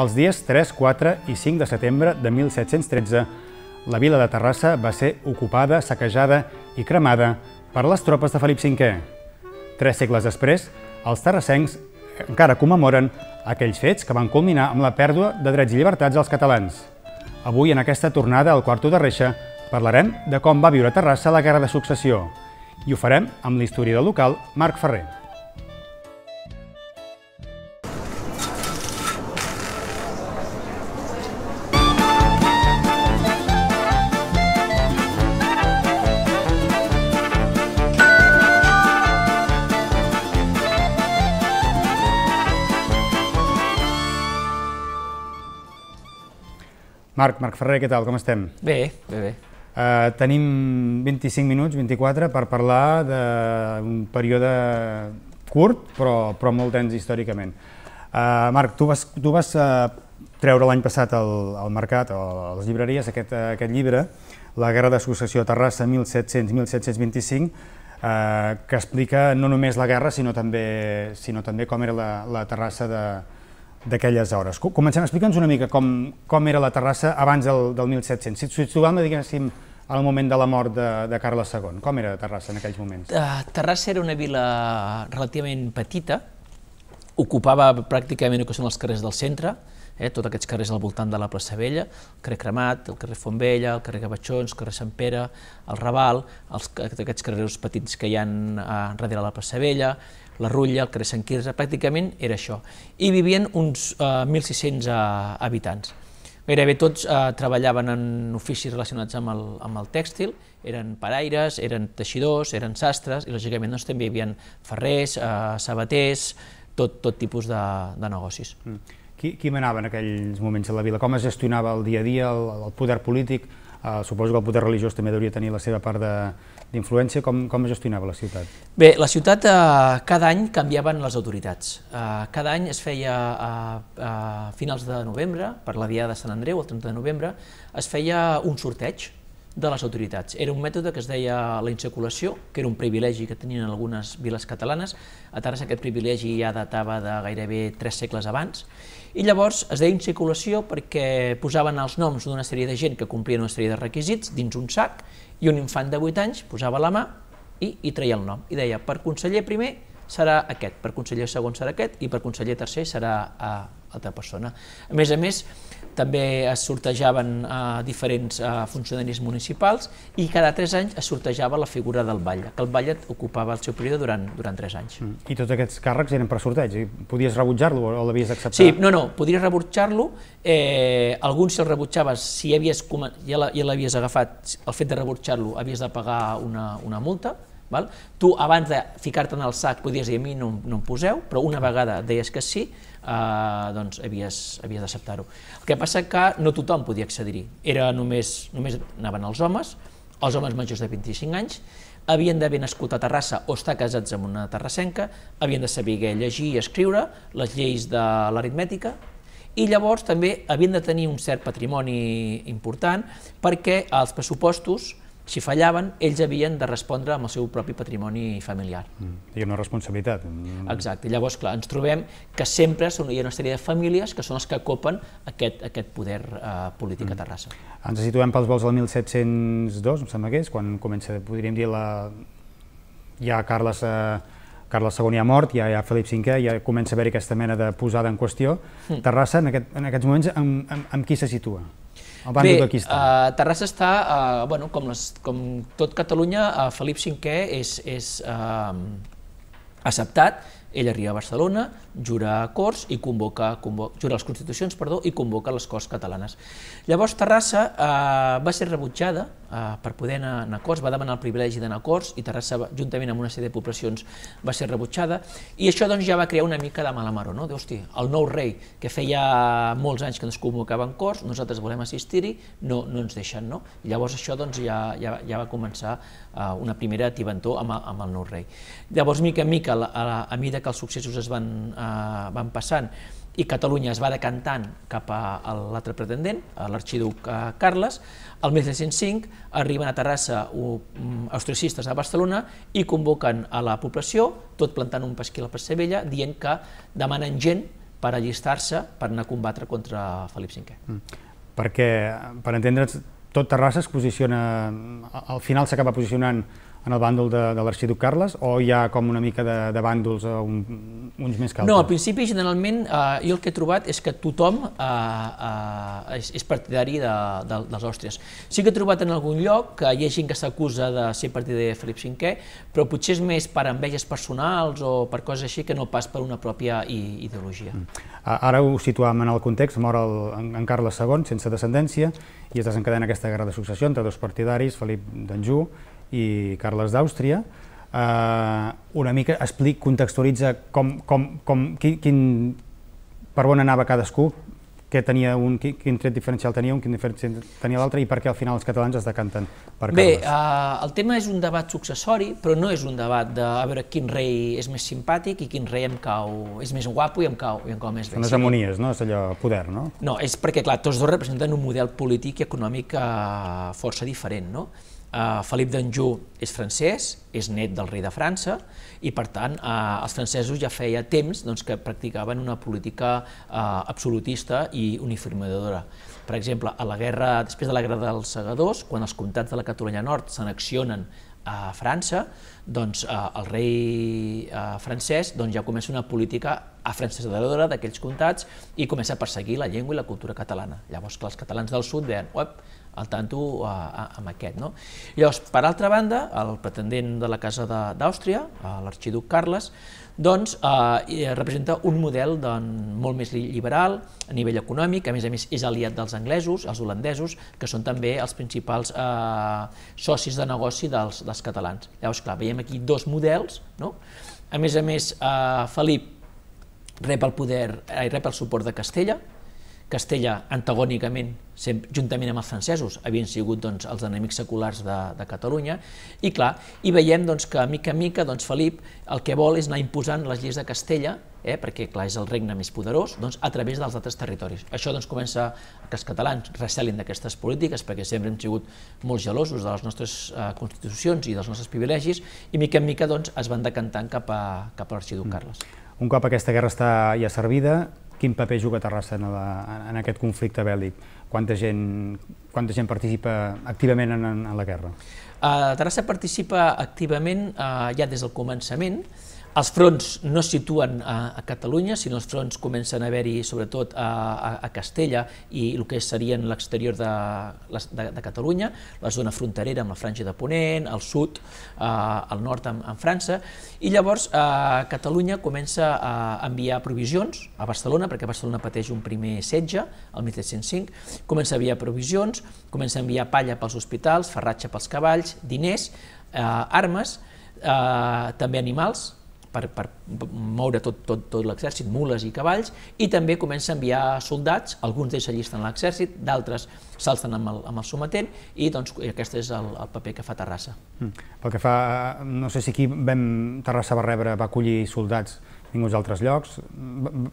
Els dies 3, 4 i 5 de setembre de 1713, la vila de Terrassa va ser ocupada, saquejada i cremada per les tropes de Felip V. Tres segles després, els terrassencs encara commemoren aquells fets que van culminar amb la pèrdua de drets i llibertats als catalans. Avui, en aquesta tornada al quarto de reixa, parlarem de com va viure a Terrassa la Guerra de Successió i ho farem amb l'historiador local Marc Ferrer. Marc, Marc Ferrer, què tal, com estem? Bé, bé, bé. Uh, tenim 25 minuts, 24, per parlar d'un període curt, però, però molt tens històricament. Uh, Marc, tu vas, tu vas uh, treure l'any passat al, al mercat, a les llibreries, aquest, uh, aquest llibre, La guerra d'associació a Terrassa 1700-1725, uh, que explica no només la guerra, sinó també, sinó també com era la, la Terrassa de, d'aquelles hores. Comencem, explica'ns una mica com, com era la Terrassa abans del, del 1700. Si et situàvem, diguéssim, al moment de la mort de, de Carles II, com era Terrassa en aquells moments? Uh, Terrassa era una vila relativament petita, ocupava pràcticament el que són els carrers del centre, eh, tots aquests carrers al voltant de la plaça Vella, el carrer Cremat, el carrer Fontvella, el carrer Gavatxons, el carrer Sant Pere, el Raval, els, aquests carrers petits que hi ha eh, darrere la plaça Vella, la Rutlla, el Crescent Quirze, pràcticament era això. I vivien uns eh, 1.600 eh, habitants. Gairebé tots eh, treballaven en oficis relacionats amb el, amb el tèxtil, eren paraires, eren teixidors, eren sastres, i lògicament doncs, també hi havia ferrers, eh, sabaters, tot, tot tipus de, de negocis. Mm. Qui, qui manava en aquells moments a la vila? Com es gestionava el dia a dia, el, el poder polític? Eh, suposo que el poder religiós també hauria tenir la seva part de, d'influència, com, com es gestionava la ciutat? Bé, la ciutat eh, cada any canviaven les autoritats. Eh, cada any es feia a, eh, a eh, finals de novembre, per la Diada de Sant Andreu, el 30 de novembre, es feia un sorteig de les autoritats. Era un mètode que es deia la insaculació, que era un privilegi que tenien algunes viles catalanes. A Tars aquest privilegi ja datava de gairebé tres segles abans. I llavors es deia insaculació perquè posaven els noms d'una sèrie de gent que complien una sèrie de requisits dins un sac i un infant de 8 anys posava la mà i, i treia el nom, i deia per conseller primer serà aquest, per conseller segon serà aquest i per conseller tercer serà eh, altra persona. A més a més, també es sortejaven eh, diferents eh, funcionaris municipals i cada tres anys es sortejava la figura del batlle, que el batlle ocupava el seu període durant, durant tres anys. Mm. I tots aquests càrrecs eren per sorteig? I Podies rebutjar-lo o l'havies d'acceptar? Sí, no, no, podries rebutjar-lo. Eh, alguns, si el rebutjaves, si havies, ja l'havies agafat, el fet de rebutjar-lo havies de pagar una, una multa, Val? Tu, abans de ficar-te en el sac, podies dir a mi no, no em poseu, però una vegada deies que sí, Eh, doncs havies, havies d'acceptar-ho. El que passa que no tothom podia accedir-hi, era només, només anaven els homes, els homes majors de 25 anys, havien d'haver nascut a Terrassa o estar casats amb una terrassenca, havien de saber llegir i escriure les lleis de l'aritmètica, i llavors també havien de tenir un cert patrimoni important perquè els pressupostos si fallaven, ells havien de respondre amb el seu propi patrimoni familiar. Mm. I una responsabilitat. Mm. Exacte. Llavors, clar, ens trobem que sempre són, hi ha una sèrie de famílies que són els que copen aquest, aquest poder eh, polític mm. a Terrassa. Ens situem pels vols del 1702, em sembla que és, quan comença, podríem dir, la... ja Carles... Eh... Carles II ja mort, ja, ja Felip V, ja comença a haver aquesta mena de posada en qüestió. Mm. Terrassa, en, aquest, en aquests moments, amb, amb, amb qui se situa? El Banc està. Uh, Terrassa està, uh, bueno, com, les, com tot Catalunya, uh, Felip V és, és uh, acceptat ell arriba a Barcelona, jura a Corts i convoca, convoca, jura les Constitucions perdó, i convoca les Corts catalanes. Llavors Terrassa eh, va ser rebutjada eh, per poder anar, anar a Corts, va demanar el privilegi d'anar a Corts i Terrassa, juntament amb una sèrie de poblacions, va ser rebutjada i això doncs, ja va crear una mica de mala maró. No? Hosti, el nou rei, que feia molts anys que ens convocava convocaven Corts, nosaltres volem assistir-hi, no, no ens deixen. No? Llavors això doncs, ja, ja, ja va començar eh, una primera tibentor amb, amb el nou rei. Llavors, mica en mica, a, a, a mida que els successos es van, eh, van passant i Catalunya es va decantant cap a l'altre pretendent, l'arxiduc eh, Carles. El 1705 arriben a Terrassa austriacistes mm, a Barcelona i convoquen a la població, tot plantant un pesquil a Passevella, dient que demanen gent per allistar-se per anar a combatre contra Felip V. Mm. Perquè, per entendre's, tot Terrassa es posiciona, al final s'acaba posicionant en el bàndol de, de l'arxiduc Carles o hi ha com una mica de, de bàndols eh, un, uns més que altres? No, al principi generalment eh, jo el que he trobat és que tothom eh, eh, és, és partidari de, de, dels Òstries. Sí que he trobat en algun lloc que hi ha gent que s'acusa de ser partidari de Felip V, però potser és més per enveges personals o per coses així que no pas per una pròpia ideologia. Mm. Ara ho situam en el context, mor el, en, en Carles II sense descendència i es desencadena aquesta guerra de successió entre dos partidaris, Felip d'Anjou i Carles d'Àustria, eh, una mica explic, contextualitza com, com, com, quin, quin, per on anava cadascú, què tenia un, quin, quin tret diferencial tenia un, quin diferencial tenia l'altre i per què al final els catalans es decanten per Carles. Bé, uh, eh, el tema és un debat successori, però no és un debat de a veure quin rei és més simpàtic i quin rei em cau, és més guapo i em cau, i em cau més bé. Són les amonies, no? És allò poder, no? No, és perquè, clar, tots dos representen un model polític i econòmic uh, força diferent, no? Eh, Felip d'Anjou és francès, és net del rei de França i, per tant, uh, els francesos ja feia temps doncs, que practicaven una política eh, absolutista i uniformadora. Per exemple, a la guerra, després de la Guerra dels Segadors, quan els comtats de la Catalunya Nord s'anexionen a França, doncs, eh, el rei eh, francès doncs, ja comença una política afrancesadora d'aquells comtats i comença a perseguir la llengua i la cultura catalana. Llavors, clar, els catalans del sud deien, el tanto a, a, amb aquest. No? Llavors, per altra banda, el pretendent de la Casa d'Àustria, l'arxiduc Carles, doncs, eh, representa un model doncs, molt més liberal a nivell econòmic, a més a més és aliat dels anglesos, els holandesos, que són també els principals eh, socis de negoci dels, dels catalans. Llavors, clar, veiem aquí dos models, no? a més a més, eh, Felip rep el poder eh, rep el suport de Castella, Castella, antagònicament, sempre, juntament amb els francesos, havien sigut doncs, els enemics seculars de, de Catalunya, i clar, i veiem doncs, que mica en mica doncs, Felip el que vol és anar imposant les lleis de Castella, eh, perquè clar, és el regne més poderós, doncs, a través dels altres territoris. Això doncs, comença que els catalans recelin d'aquestes polítiques, perquè sempre hem sigut molt gelosos de les nostres eh, constitucions i dels nostres privilegis, i mica en mica doncs, es van decantant cap a, cap a l'arxiduc mm. Un cop aquesta guerra està ja servida, quin paper juga Terrassa en, la, en aquest conflicte bèl·lic? Quanta gent, quanta gent participa activament en, en la guerra? Uh, Terrassa participa activament uh, ja des del començament, els fronts no es situen a, a Catalunya, sinó els fronts comencen a haver-hi sobretot a, a, a Castella i el que seria en l'exterior de, de, de Catalunya, la zona fronterera amb la Franja de Ponent, al sud, eh, al nord amb, amb França, i llavors eh, Catalunya comença a enviar provisions a Barcelona, perquè Barcelona pateix un primer setge, el 1705, comença a enviar provisions, comença a enviar palla pels hospitals, ferratge pels cavalls, diners, eh, armes, eh, també animals, per, per moure tot, tot, tot l'exèrcit, mules i cavalls, i també comença a enviar soldats, alguns d'ells s'allisten a l'exèrcit, d'altres s'alcen amb, el, amb el sometent, i doncs aquest és el, el paper que fa Terrassa. Mm. Pel que fa, no sé si aquí vam, Terrassa va rebre, va acollir soldats uns d'altres llocs.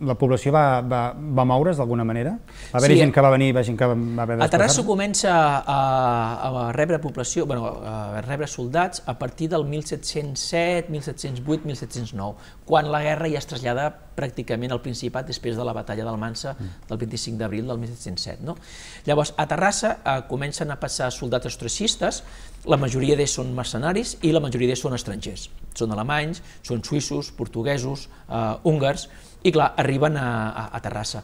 La població va, va, va moure's d'alguna manera? Va haver-hi sí. gent que va venir, va gent que va haver de A Terrassa comença a, a, rebre població, bueno, a rebre soldats a partir del 1707, 1708, 1709, quan la guerra ja es trasllada pràcticament al Principat després de la batalla d'Almansa del 25 mm. d'abril del 1707. No? Llavors, a Terrassa eh, comencen a passar soldats ostracistes, la majoria d'ells són mercenaris i la majoria d'ells són estrangers. Són alemanys, són suïssos, portuguesos, eh, húngars, i clar, arriben a, a, a Terrassa.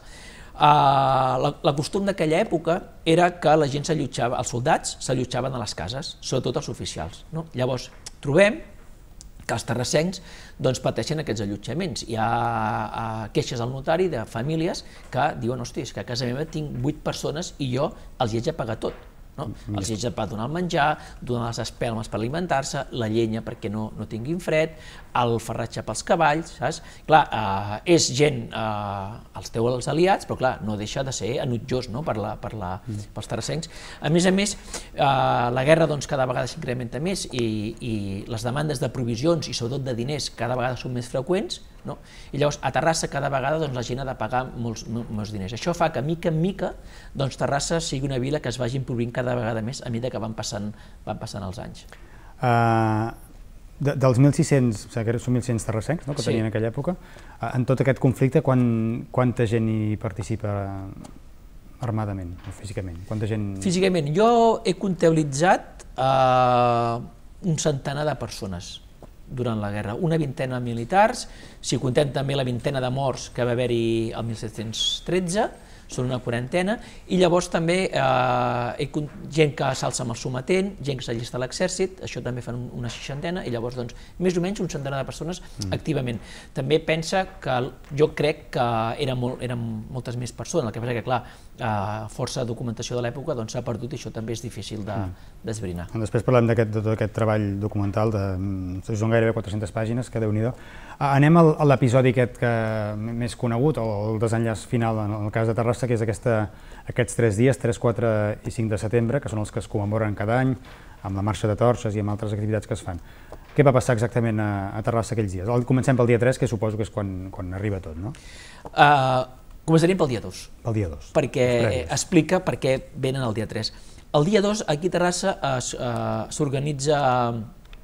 Uh, la, la costum d'aquella època era que la gent s'allotjava, els soldats s'allotjaven a les cases, sobretot els oficials. No? Llavors, trobem que els terrassencs doncs, pateixen aquests allotjaments. Hi ha a, eh, queixes al notari de famílies que diuen, és que a casa meva tinc 8 persones i jo els hi haig de pagar tot. No? Mm. Els haig de donar el menjar, donar les espelmes per alimentar-se, la llenya perquè no, no tinguin fred, el ferratge pels cavalls, saps? Clar, eh, és gent, eh, els teus els aliats, però clar, no deixa de ser enutjós no? per la, per la, mm. pels terrassencs. A més a més, eh, la guerra doncs, cada vegada s'incrementa més i, i les demandes de provisions i sobretot de diners cada vegada són més freqüents, no? I llavors a Terrassa cada vegada doncs, la gent ha de pagar molts, molts diners. Això fa que mica en mica doncs, Terrassa sigui una vila que es vagi empobrint cada vegada més a mesura que van passant, van passant els anys. Uh, de, dels 1.600, o sigui, són 1.600 terrassencs no, que sí. tenien en aquella època, uh, en tot aquest conflicte quan, quanta gent hi participa armadament o físicament? Quanta gent... Físicament, jo he comptabilitzat uh, un centenar de persones durant la guerra. Una vintena de militars, si contem també la vintena de morts que va haver-hi el 1713, són una quarantena, i llavors també eh, gent que s'alça amb el sometent, gent que s'allista a l'exèrcit, això també fan una seixantena, i llavors doncs, més o menys un centenar de persones mm. activament. També pensa que jo crec que eren, molt, eren moltes més persones, el que passa que clar, a força documentació de l'època doncs s'ha doncs, perdut i això també és difícil d'esbrinar. De, mm. Després parlem de tot aquest treball documental, de, mm, són gairebé 400 pàgines, que déu-n'hi-do. Anem al, a l'episodi aquest que més conegut, o el desenllaç final en el cas de Terrassa, que és aquesta, aquests tres dies, 3, 4 i 5 de setembre, que són els que es commemoren cada any, amb la marxa de torxes i amb altres activitats que es fan. Què va passar exactament a, a Terrassa aquells dies? Comencem pel dia 3, que suposo que és quan, quan arriba tot, no? Uh, Començarem pel dia 2. Pel dia 2. Perquè explica per què venen el dia 3. El dia 2, aquí a Terrassa, eh, s'organitza eh,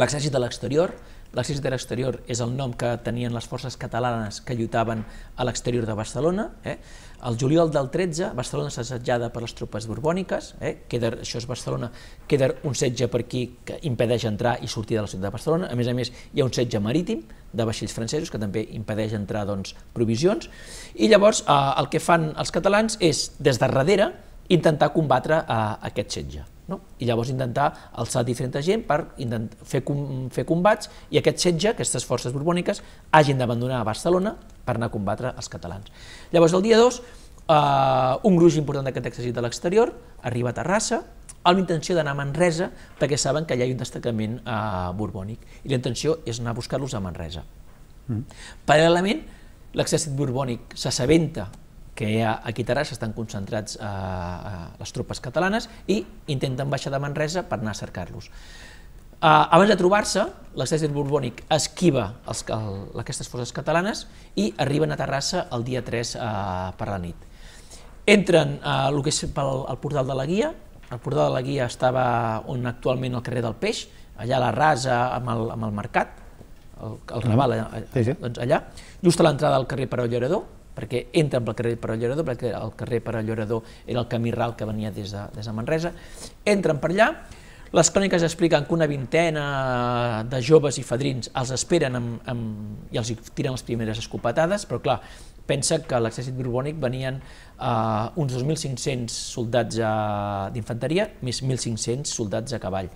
l'exèrcit de l'exterior. L'exèrcit de l'exterior és el nom que tenien les forces catalanes que lluitaven a l'exterior de Barcelona. Eh? El juliol del 13, Barcelona és assetjada per les tropes borbòniques, eh? queda, això és Barcelona, queda un setge per aquí que impedeix entrar i sortir de la ciutat de Barcelona, a més a més hi ha un setge marítim de vaixells francesos que també impedeix entrar doncs, provisions, i llavors eh, el que fan els catalans és, des de darrere, intentar combatre eh, aquest setge. No? I llavors intentar alçar diferent gent per fer, com, fer combats i aquest setge, aquestes forces borbòniques, hagin d'abandonar Barcelona per anar a combatre els catalans. Llavors, el dia 2, eh, un gruix important d'aquest exèrcit de l'exterior arriba a Terrassa, amb intenció d'anar a Manresa, perquè saben que allà hi ha un destacament eh, borbònic, i la intenció és anar a buscar-los a Manresa. Mm. Paral·lelament, l'exèrcit borbònic s'assabenta que aquí a Terrassa estan concentrats eh, eh, les tropes catalanes i intenten baixar de Manresa per anar a cercar-los. Eh, abans de trobar-se, l'exèrcit borbònic esquiva els, el, aquestes forces catalanes i arriben a Terrassa el dia 3 eh, per la nit. Entren uh, eh, el que és pel, al portal de la Guia, el portal de la Guia estava on actualment el carrer del Peix, allà a la rasa amb el, amb el mercat, el, el Raval, allà, eh, sí, sí. Doncs allà, just a l'entrada al carrer Peró Llorador, perquè entren pel carrer per Llorador, perquè el carrer per Llorador era el camí ral que venia des de, des de Manresa, entren per allà, les cròniques expliquen que una vintena de joves i fadrins els esperen amb, amb, i els tiren les primeres escopetades, però clar, pensa que a l'exèrcit borbònic venien eh, uns 2.500 soldats eh, d'infanteria més 1.500 soldats a cavall.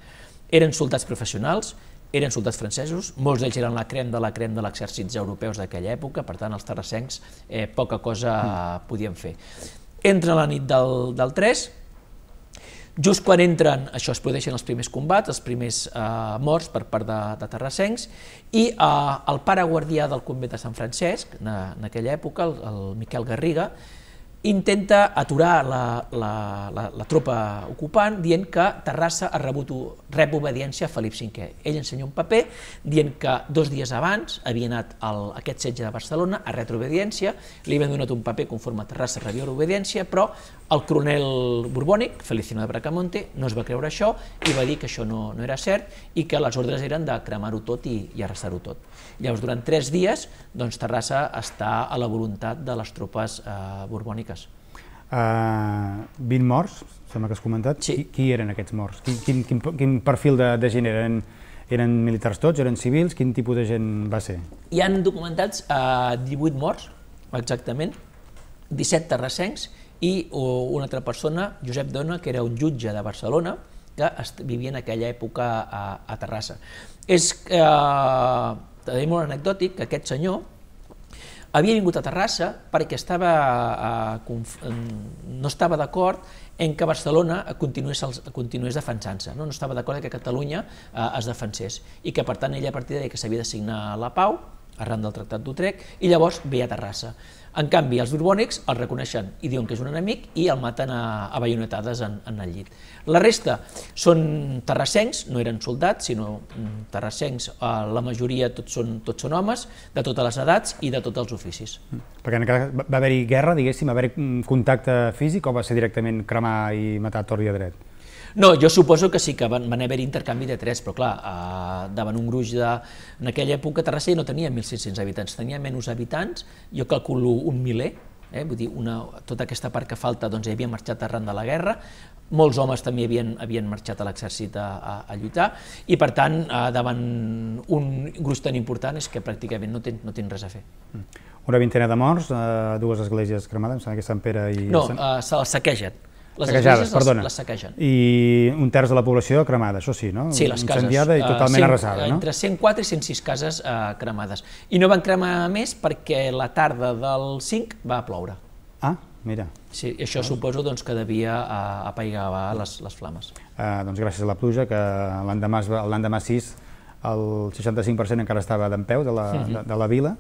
Eren soldats professionals, eren soldats francesos, molts d'ells eren la crem de la crem de l'exèrcit europeus d'aquella època, per tant els terrassencs eh, poca cosa eh, podien fer. Entre la nit del, del 3 Just quan entren, això es produeixen els primers combats, els primers eh, morts per part de, de terrassencs, i eh, el pare guardià del convent de Sant Francesc, na, en aquella època, el, el Miquel Garriga, intenta aturar la, la, la, la tropa ocupant dient que Terrassa ha rebut, rep obediència a Felip V. Ell ensenya un paper dient que dos dies abans havia anat al, aquest setge de Barcelona a retre obediència, li havien donat un paper conforme Terrassa rebia obediència, però el coronel borbònic, Feliciano de Bracamonte, no es va creure això i va dir que això no, no era cert i que les ordres eren de cremar-ho tot i, i arrasar-ho tot. Llavors, durant tres dies, doncs, Terrassa està a la voluntat de les tropes eh, borbòniques. Uh, eh, 20 morts, sembla que has comentat. Sí. Qui, qui eren aquests morts? Quin, quin, quin, quin perfil de, de gent eren? Eren militars tots? Eren civils? Quin tipus de gent va ser? Hi han documentats eh, 18 morts, exactament, 17 terrassencs i una altra persona, Josep Dona, que era un jutge de Barcelona, que vivia en aquella època a, a Terrassa. És eh, també molt anecdòtic que aquest senyor havia vingut a Terrassa perquè estava, eh, no estava d'acord en que Barcelona continués, continués defensant-se. No? no estava d'acord que Catalunya eh, es defensés i que, per tant, ella a partir de que s'havia de signar la pau, arran del Tractat d'Utrecht, i llavors ve a Terrassa. En canvi, els borbònics el reconeixen i diuen que és un enemic i el maten a, a baionetades en, en el llit. La resta són terrassencs, no eren soldats, sinó mm, terrassencs, eh, la majoria tots són, tots són homes, de totes les edats i de tots els oficis. Mm. Perquè en cas va haver-hi guerra, diguéssim, va haver-hi mm, contacte físic o va ser directament cremar i matar a tort i a dret? No, jo suposo que sí que van, van haver intercanvi de tres, però clar, a eh, davant un gruix de... En aquella època Terrassa ja no tenia 1.600 habitants, tenia menys habitants, jo calculo un miler, eh? vull dir, una, tota aquesta part que falta doncs, ja havia marxat arran de la guerra, molts homes també havien, havien marxat a l'exèrcit a, a, a, lluitar, i per tant, eh, davant un gruix tan important és que pràcticament no ten, no ten res a fer. Mm. Una vintena de morts, eh, dues esglésies cremades, em sembla que Sant Pere i... No, eh, se'ls saquegen les saquejades, perdona. Les, saquegen. I un terç de la població cremada, això sí, no? Sí, les cases. i eh, totalment uh, 100, arrasada, no? Entre 104 i 106 cases uh, cremades. I no van cremar més perquè la tarda del 5 va ploure. Ah, mira. Sí, això Veus? suposo doncs, que devia uh, eh, apaigar les, les flames. Uh, doncs gràcies a la pluja, que l'endemà 6 el 65% encara estava d'en peu de, la, uh mm-hmm. -huh. de, de la vila.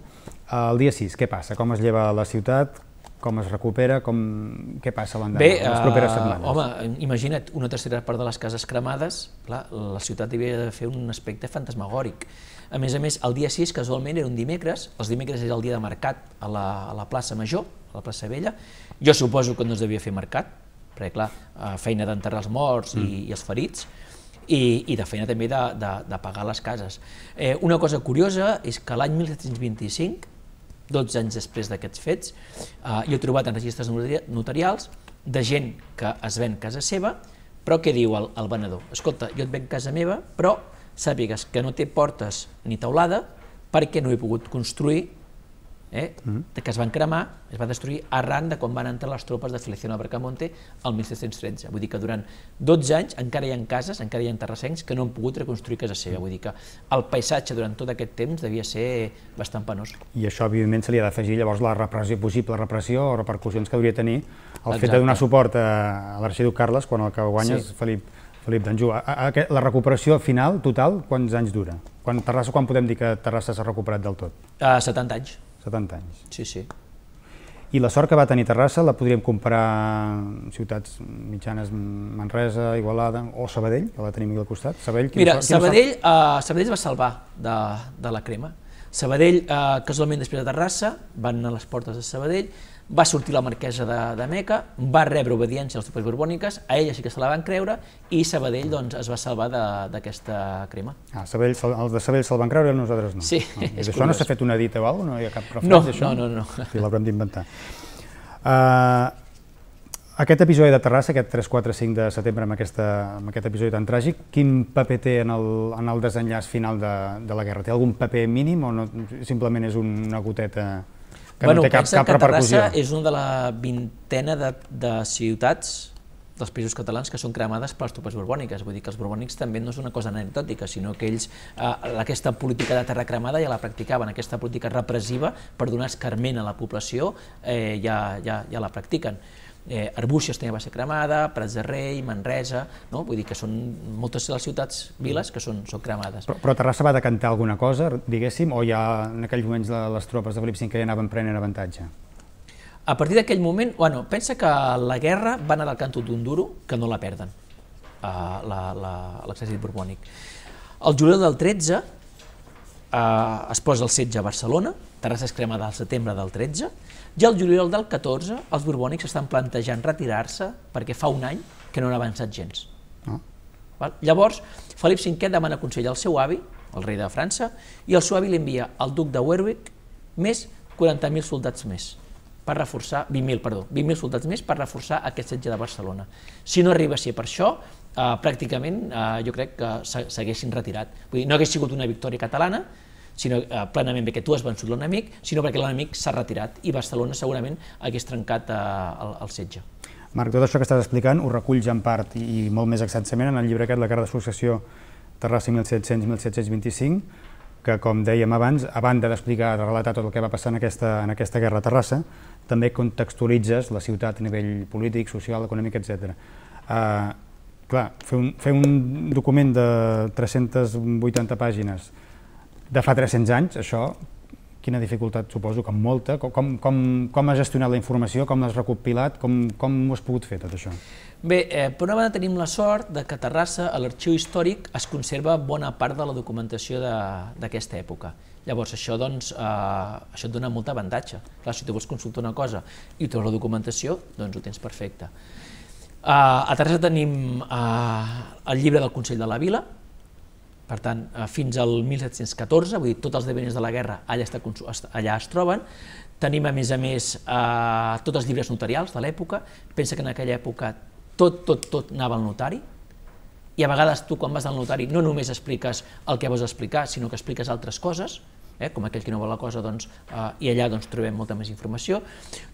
El dia 6, què passa? Com es lleva la ciutat? com es recupera, com, què passa l'endemà, les eh, properes setmanes. Home, imagina't, una tercera part de les cases cremades, clar, la ciutat havia de fer un aspecte fantasmagòric. A més a més, el dia 6, casualment, era un dimecres, els dimecres era el dia de mercat a la, a la plaça Major, a la plaça Vella, jo suposo que no es devia fer mercat, perquè, clar, eh, feina d'enterrar els morts mm. i, i els ferits, i, i de feina també de, de, de pagar les cases. Eh, una cosa curiosa és que l'any 1725, 12 anys després d'aquests fets, eh, jo he trobat en registres notarials de gent que es ven casa seva, però què diu el, el venedor? Escolta, jo et venc casa meva, però sàpigues que no té portes ni teulada perquè no he pogut construir eh, mm. que es van cremar, es va destruir arran de quan van entrar les tropes de Feliciano Bracamonte al 1713. Vull dir que durant 12 anys encara hi ha cases, encara hi ha terrassencs que no han pogut reconstruir casa seva. Mm-hmm. Vull dir que el paisatge durant tot aquest temps devia ser bastant penós. I això, evidentment, se li ha d'afegir llavors la repressió, possible repressió o repercussions que hauria de tenir el Exacte. fet de donar suport a, a l'arxiduc Carles quan el que guanya sí. és Felip, Felip d'Anjou. La recuperació final, total, quants anys dura? Quan, Terrassa, quan podem dir que Terrassa s'ha recuperat del tot? Uh, 70 anys. 70 anys. Sí, sí. I la sort que va tenir Terrassa la podríem comparar amb ciutats mitjanes, Manresa, Igualada o Sabadell, que la tenim aquí al costat. Sabadell, Mira, sort, Sabadell, eh, uh, Sabadell es va salvar de, de la crema. Sabadell, eh, uh, casualment després de Terrassa, van anar a les portes de Sabadell, va sortir la marquesa de, de Meca, va rebre obediència als tipus borbòniques, a ella sí que se la van creure, i Sabadell doncs, es va salvar d'aquesta crema. Ah, Sabadell, els de Sabadell se'l van creure, nosaltres no. Sí, no. Ah, és Això no s'ha fet una dita o alguna No hi ha cap referència no, això? No, no, no. Sí, l'haurem d'inventar. Uh, aquest episodi de Terrassa, aquest 3-4-5 de setembre, amb, aquesta, amb aquest episodi tan tràgic, quin paper té en el, en el desenllaç final de, de la guerra? Té algun paper mínim o no, simplement és una goteta que bueno, no té cap, cap repercussió. Terrassa és una de la vintena de, de ciutats dels països catalans que són cremades per les tropes borbòniques. Vull dir que els borbònics també no és una cosa anecdòtica, sinó que ells eh, aquesta política de terra cremada ja la practicaven, aquesta política repressiva per donar escarment a la població eh, ja, ja, ja la practiquen eh, Arbúcies també va ser cremada, Prats de Rei, Manresa, no? vull dir que són moltes de les ciutats, viles, que són, són cremades. Però, però Terrassa va decantar alguna cosa, diguéssim, o ja en aquells moments les tropes de Felip V ja anaven prenent avantatge? A partir d'aquell moment, bueno, pensa que la guerra va anar del canto d'un duro que no la perden, eh, l'exèrcit borbònic. El juliol del 13 eh, es posa el setge a Barcelona, Terrassa és cremada al setembre del 13, i al juliol del 14 els borbònics estan plantejant retirar-se perquè fa un any que no han avançat gens. No. Ah. Val? Llavors, Felip V demana consell al seu avi, el rei de França, i el seu avi li envia al duc de Werwick més 40.000 soldats més per reforçar, 20.000, perdó, 20.000 soldats més per reforçar aquest setge de Barcelona. Si no arriba a ser per això, eh, pràcticament eh, jo crec que s'haguessin retirat. Vull dir, no hagués sigut una victòria catalana, sinó eh, plenament bé que tu has vençut l'enemic, sinó perquè l'enemic s'ha retirat i Barcelona segurament hagués trencat eh, el, el setge. Marc, tot això que estàs explicant ho reculls en part i, molt més extensament en el llibre aquest, La cara d'associació Terrassa 1700-1725, que, com dèiem abans, a banda d'explicar, de relatar tot el que va passar en aquesta, en aquesta guerra a Terrassa, també contextualitzes la ciutat a nivell polític, social, econòmic, etc. Uh, eh, clar, fer un, fer un document de 380 pàgines de fa 300 anys, això, quina dificultat suposo que molta, com, com, com has gestionat la informació, com l'has recopilat, com, com ho has pogut fer tot això? Bé, eh, per una banda tenim la sort de que a Terrassa, a l'arxiu històric, es conserva bona part de la documentació d'aquesta època. Llavors, això, doncs, eh, això et dona molt avantatge. Clar, si tu vols consultar una cosa i treus la documentació, doncs ho tens perfecte. Eh, a Terrassa tenim eh, el llibre del Consell de la Vila, per tant, eh, fins al 1714, vull dir, tots els devenents de la guerra allà, està, allà es troben. Tenim, a més a més, eh, tots els llibres notarials de l'època. Pensa que en aquella època tot, tot, tot anava al notari, i a vegades tu quan vas al notari no només expliques el que vols explicar, sinó que expliques altres coses, eh? com aquell que no vol la cosa, doncs, eh, i allà doncs, trobem molta més informació.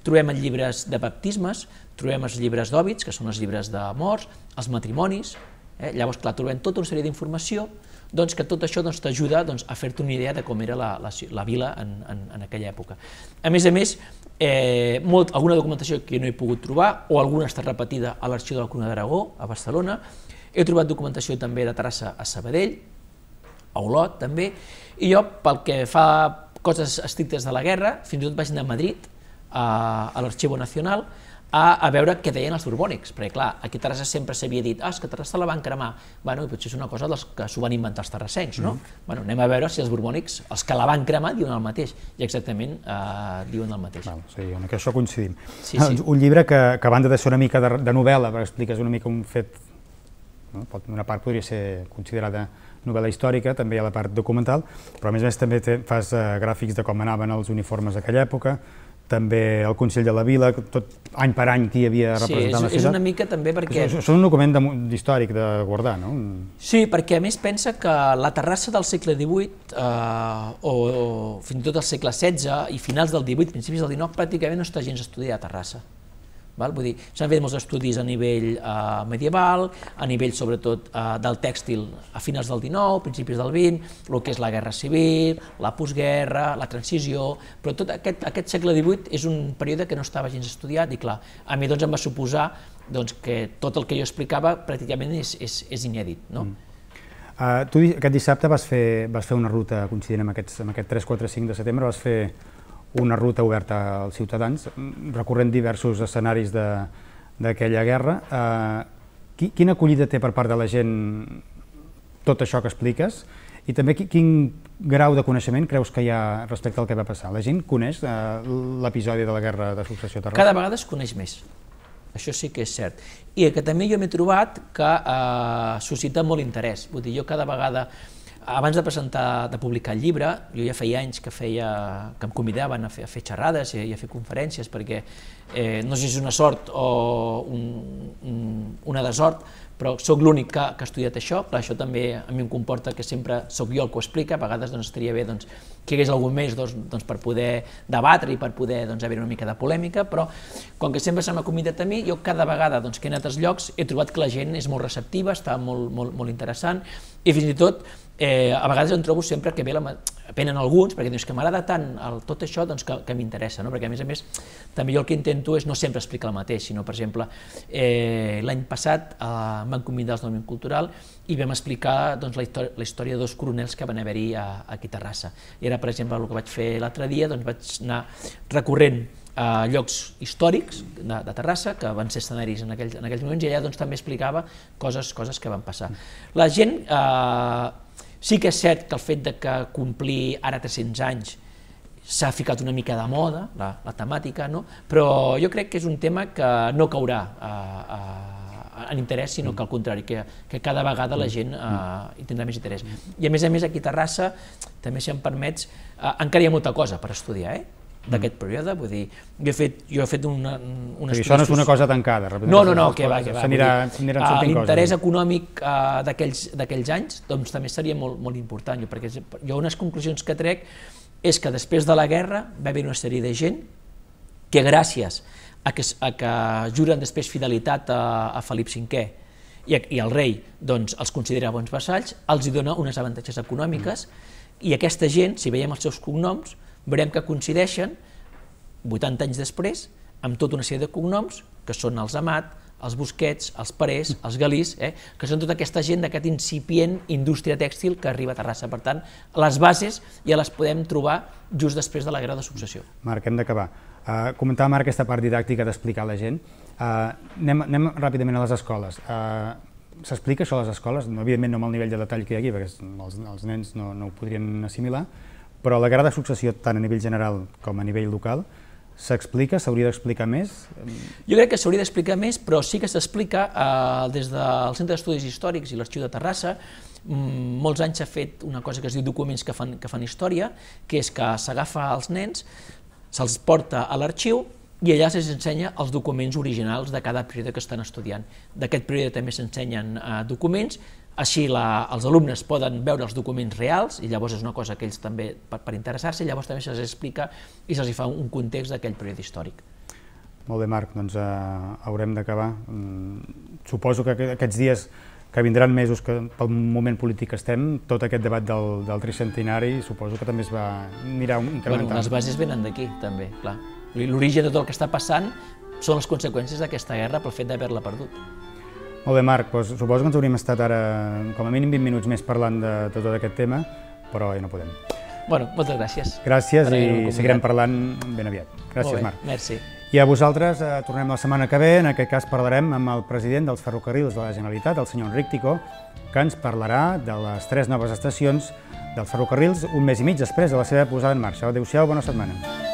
Trobem els llibres de baptismes, trobem els llibres d'òbits, que són els llibres de morts, els matrimonis, eh? llavors clar, trobem tota una sèrie d'informació doncs que tot això doncs, t'ajuda doncs, a fer-te una idea de com era la, la, la vila en, en, en aquella època. A més a més, eh, molt, alguna documentació que no he pogut trobar, o alguna està repetida a l'Arxiu de la Corona d'Aragó, a Barcelona, he trobat documentació també de Terrassa a Sabadell, a Olot també, i jo, pel que fa coses estrictes de la guerra, fins i tot vaig anar a Madrid, a, a l'Arxiu Nacional, a, a veure què deien els borbònics, perquè clar, aquí a Terrassa sempre s'havia dit ah, és que Terrassa la van cremar, bueno, i potser és una cosa dels que s'ho van inventar els terrassencs, no? Mm bueno, anem a veure si els borbònics, els que la van cremar, diuen el mateix, i exactament eh, diuen el mateix. Val, sí, en això coincidim. Sí, sí. Doncs un llibre que, que a banda de ser una mica de, de novel·la, perquè expliques una mica un fet, no? Pot, una part podria ser considerada novel·la històrica, també hi ha la part documental, però a més a més també te, fas eh, gràfics de com anaven els uniformes d'aquella època, també el Consell de la Vila, tot any per any qui havia representat sí, és, la ciutat. Sí, és una mica també perquè... És, és un document de, històric de guardar, no? Sí, perquè a més pensa que la terrassa del segle XVIII eh, o, o fins i tot el segle XVI i finals del XVIII, principis del XIX, pràcticament no està gens estudiada a Terrassa. Val? Vull dir, s'han fet molts estudis a nivell eh, medieval, a nivell sobretot eh, del tèxtil a finals del 19, principis del 20, el que és la guerra civil, la postguerra, la transició, però tot aquest, aquest segle XVIII és un període que no estava gens estudiat i clar, a mi doncs em va suposar doncs, que tot el que jo explicava pràcticament és, és, és inèdit. No? Mm. Uh, tu aquest dissabte vas fer, vas fer una ruta, coincidint amb, aquests, amb aquest 3, 4, 5 de setembre, vas fer una ruta oberta als ciutadans, recorrent diversos escenaris d'aquella guerra. Eh, quina acollida té per part de la gent tot això que expliques? I també quin grau de coneixement creus que hi ha respecte al que va passar? La gent coneix eh, l'episodi de la guerra de successió terrorista? Cada vegada es coneix més. Això sí que és cert. I que també jo m'he trobat que eh, suscita molt interès. Vull dir, jo cada vegada abans de presentar, de publicar el llibre, jo ja feia anys que, feia, que em convidaven a fer, a fer xerrades i a fer conferències, perquè eh, no sé si és una sort o un, un, una desort, però sóc l'únic que, que ha estudiat això, però això també a mi em comporta que sempre sóc jo el que ho explica, a vegades doncs, estaria bé doncs, que hi hagués algú més doncs, doncs, per poder debatre i per poder doncs, haver una mica de polèmica, però com que sempre se m'ha convidat a mi, jo cada vegada doncs, que he anat als llocs he trobat que la gent és molt receptiva, està molt, molt, molt interessant i fins i tot eh, a vegades en trobo sempre que ve la, venen alguns, perquè dius que m'agrada tant el, tot això doncs, que, que m'interessa, no? perquè a més a més també jo el que intento és no sempre explicar el mateix, sinó per exemple eh, l'any passat eh, em van convidar al Domingo Cultural i vam explicar doncs, la, història, la història de dos coronels que van haver-hi a, aquí a Terrassa. I era per exemple el que vaig fer l'altre dia, doncs vaig anar recorrent a llocs històrics de, de Terrassa, que van ser escenaris en aquells, en aquells moments, i allà doncs, també explicava coses coses que van passar. La gent eh, Sí que és cert que el fet de que complir ara 300 anys s'ha ficat una mica de moda, la, la temàtica, no? però jo crec que és un tema que no caurà a, eh, a, eh, en interès, sinó que al contrari, que, que cada vegada la gent eh, hi tindrà més interès. I a més a més aquí a Terrassa, també si em permets, eh, encara hi ha molta cosa per estudiar, eh? d'aquest mm. període, vull dir, jo he fet, jo he fet una, un estudi... Això no és una cosa tancada, repeteix. No, no, no, que va, que va. S'aniran ah, sortint L'interès econòmic uh, d'aquells anys doncs, també seria molt, molt important, jo, perquè jo unes conclusions que trec és que després de la guerra va haver una sèrie de gent que gràcies a que, a que juren després fidelitat a, a Felip V, i, i el rei doncs, els considera bons vassalls, els hi dona unes avantatges econòmiques, mm. i aquesta gent, si veiem els seus cognoms, veurem que coincideixen, 80 anys després, amb tota una sèrie de cognoms, que són els Amat, els Busquets, els Parés, mm. els Galís, eh? que són tota aquesta gent d'aquest incipient indústria tèxtil que arriba a Terrassa. Per tant, les bases ja les podem trobar just després de la guerra de successió. Marc, hem d'acabar. Uh, comentava, Marc, aquesta part didàctica d'explicar a la gent. Uh, anem, anem ràpidament a les escoles. Uh, S'explica això a les escoles? No, evidentment no amb el nivell de detall que hi ha aquí, perquè els, els nens no, no ho podrien assimilar, però la guerra de successió, tant a nivell general com a nivell local, s'explica, s'hauria d'explicar més? Jo crec que s'hauria d'explicar més, però sí que s'explica eh, des del Centre d'Estudis Històrics i l'Arxiu de Terrassa, mm, molts anys s'ha fet una cosa que es diu documents que fan, que fan història, que és que s'agafa els nens, se'ls porta a l'arxiu i allà se'ls ensenya els documents originals de cada període que estan estudiant. D'aquest període també s'ensenyen eh, documents, així la, els alumnes poden veure els documents reals i llavors és una cosa que ells també, per, per interessar-se, llavors també se'ls explica i se'ls fa un context d'aquell període històric. Molt bé, Marc, doncs eh, haurem d'acabar. Mm, suposo que aquests dies que vindran mesos que pel moment polític estem, tot aquest debat del, del tricentenari suposo que també es va mirar incrementant. Bueno, les bases venen d'aquí, també, clar. L'origen de tot el que està passant són les conseqüències d'aquesta guerra pel fet d'haver-la perdut. Molt bé, Marc, doncs, suposo que ens hauríem estat ara com a mínim 20 minuts més parlant de, de tot aquest tema, però ja no podem. Bueno, moltes gràcies. Gràcies i seguirem parlant ben aviat. Gràcies, bé, Marc. Merci. I a vosaltres eh, tornem la setmana que ve. En aquest cas parlarem amb el president dels ferrocarrils de la Generalitat, el senyor Enric Ticó, que ens parlarà de les tres noves estacions dels ferrocarrils un mes i mig després de la seva posada en marxa. Adéu-siau, bona setmana.